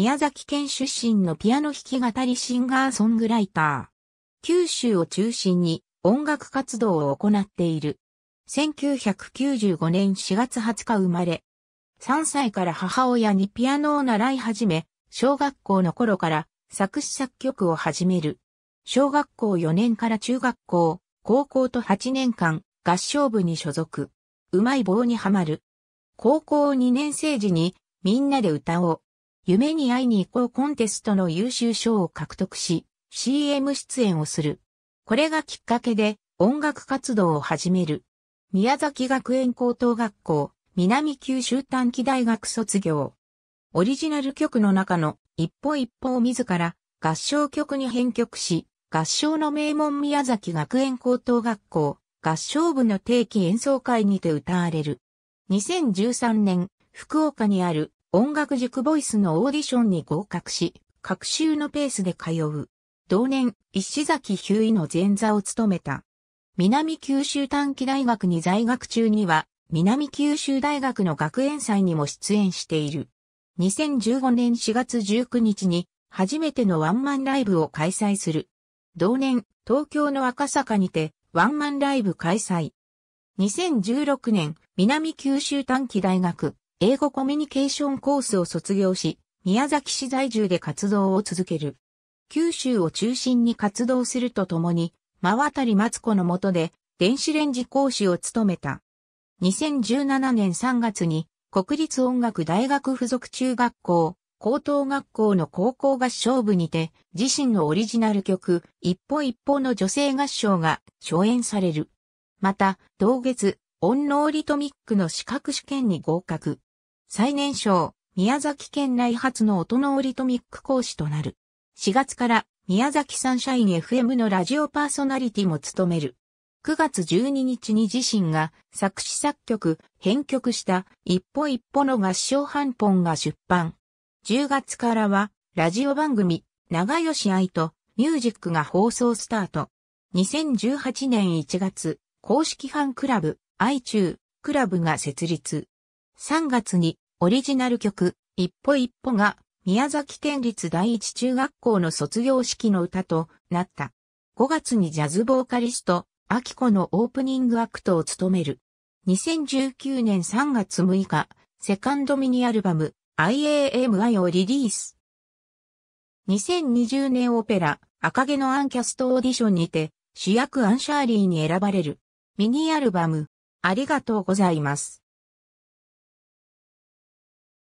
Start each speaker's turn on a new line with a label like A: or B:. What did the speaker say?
A: 宮崎県出身のピアノ弾き語りシンガーソングライター。九州を中心に音楽活動を行っている。1995年4月20日生まれ。3歳から母親にピアノを習い始め、小学校の頃から作詞作曲を始める。小学校4年から中学校、高校と8年間、合唱部に所属。うまい棒にはまる。高校2年生時にみんなで歌おう。夢に会いに行こうコンテストの優秀賞を獲得し、CM 出演をする。これがきっかけで音楽活動を始める。宮崎学園高等学校、南九州短期大学卒業。オリジナル曲の中の一歩一歩を自ら合唱曲に編曲し、合唱の名門宮崎学園高等学校合唱部の定期演奏会にて歌われる。2013年、福岡にある音楽塾ボイスのオーディションに合格し、各週のペースで通う。同年、石崎ヒューイの前座を務めた。南九州短期大学に在学中には、南九州大学の学園祭にも出演している。2015年4月19日に、初めてのワンマンライブを開催する。同年、東京の赤坂にて、ワンマンライブ開催。2016年、南九州短期大学、英語コミュニケーションコースを卒業し、宮崎市在住で活動を続ける。九州を中心に活動するとともに、真渡り松子の下で、電子レンジ講師を務めた。2017年3月に、国立音楽大学附属中学校、高等学校の高校合唱部にて、自身のオリジナル曲、一歩一歩の女性合唱が初演される。また、同月、オンノーリトミックの資格試験に合格。最年少、宮崎県内初の音のオリトミック講師となる。4月から宮崎サンシャイン FM のラジオパーソナリティも務める。9月12日に自身が作詞作曲、編曲した一歩一歩の合唱半本が出版。10月からはラジオ番組長吉愛とミュージックが放送スタート。2018年1月公式ファンクラブ愛中クラブが設立。3月にオリジナル曲、一歩一歩が宮崎県立第一中学校の卒業式の歌となった。5月にジャズボーカリスト、アキコのオープニングアクトを務める。2019年3月6日、セカンドミニアルバム IAMI をリリース。2020年オペラ、赤毛のアンキャストオーディションにて、主役アンシャーリーに選ばれる。ミニアルバム、ありがとうございます。